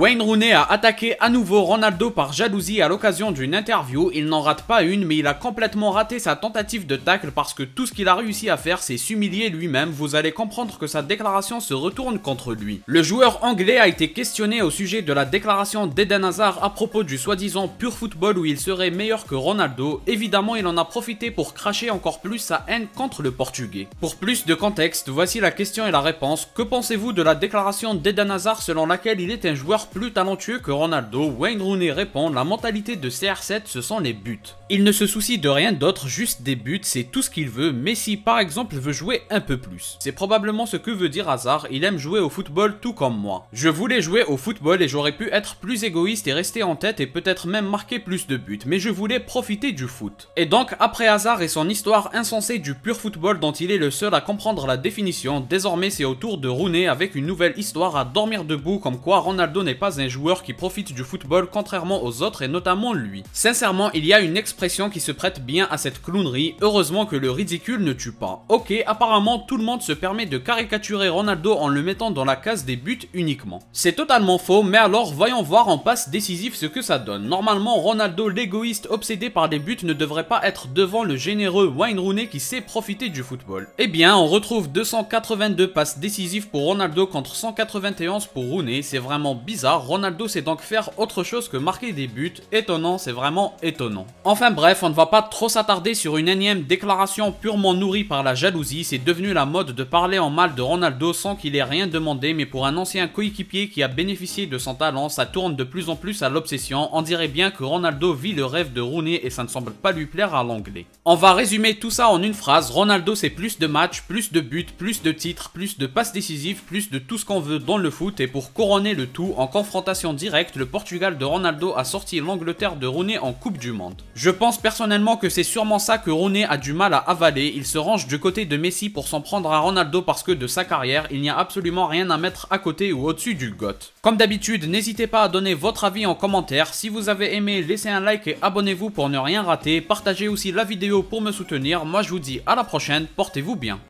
Wayne Rooney a attaqué à nouveau Ronaldo par jalousie à l'occasion d'une interview, il n'en rate pas une mais il a complètement raté sa tentative de tacle parce que tout ce qu'il a réussi à faire c'est s'humilier lui-même, vous allez comprendre que sa déclaration se retourne contre lui. Le joueur anglais a été questionné au sujet de la déclaration d'Eden Hazard à propos du soi-disant pur football où il serait meilleur que Ronaldo, évidemment il en a profité pour cracher encore plus sa haine contre le portugais. Pour plus de contexte, voici la question et la réponse, que pensez-vous de la déclaration d'Eden Hazard selon laquelle il est un joueur plus talentueux que Ronaldo, Wayne Rooney répond la mentalité de CR7 ce sont les buts. Il ne se soucie de rien d'autre, juste des buts, c'est tout ce qu'il veut, mais si par exemple veut jouer un peu plus. C'est probablement ce que veut dire Hazard, il aime jouer au football tout comme moi. Je voulais jouer au football et j'aurais pu être plus égoïste et rester en tête et peut-être même marquer plus de buts, mais je voulais profiter du foot. Et donc après Hazard et son histoire insensée du pur football dont il est le seul à comprendre la définition, désormais c'est au tour de Rooney avec une nouvelle histoire à dormir debout comme quoi Ronaldo n'est pas un joueur qui profite du football contrairement aux autres et notamment lui. Sincèrement, il y a une expression qui se prête bien à cette clownerie, heureusement que le ridicule ne tue pas. Ok, apparemment tout le monde se permet de caricaturer Ronaldo en le mettant dans la case des buts uniquement. C'est totalement faux, mais alors voyons voir en passe décisif ce que ça donne. Normalement, Ronaldo l'égoïste obsédé par des buts ne devrait pas être devant le généreux Wayne Rooney qui sait profiter du football. Eh bien, on retrouve 282 passes décisives pour Ronaldo contre 191 pour Rooney, c'est vraiment bizarre Ronaldo sait donc faire autre chose que marquer des buts. Étonnant, c'est vraiment étonnant. Enfin bref, on ne va pas trop s'attarder sur une énième déclaration purement nourrie par la jalousie. C'est devenu la mode de parler en mal de Ronaldo sans qu'il ait rien demandé, mais pour un ancien coéquipier qui a bénéficié de son talent, ça tourne de plus en plus à l'obsession. On dirait bien que Ronaldo vit le rêve de Rooney et ça ne semble pas lui plaire à l'anglais. On va résumer tout ça en une phrase. Ronaldo, c'est plus de matchs, plus de buts, plus de titres, plus de passes décisives, plus de tout ce qu'on veut dans le foot. Et pour couronner le tout, en confrontation directe, le Portugal de Ronaldo a sorti l'Angleterre de Rooney en Coupe du Monde. Je pense personnellement que c'est sûrement ça que Rooney a du mal à avaler, il se range du côté de Messi pour s'en prendre à Ronaldo parce que de sa carrière, il n'y a absolument rien à mettre à côté ou au-dessus du GOT. Comme d'habitude, n'hésitez pas à donner votre avis en commentaire, si vous avez aimé, laissez un like et abonnez-vous pour ne rien rater, partagez aussi la vidéo pour me soutenir, moi je vous dis à la prochaine, portez-vous bien.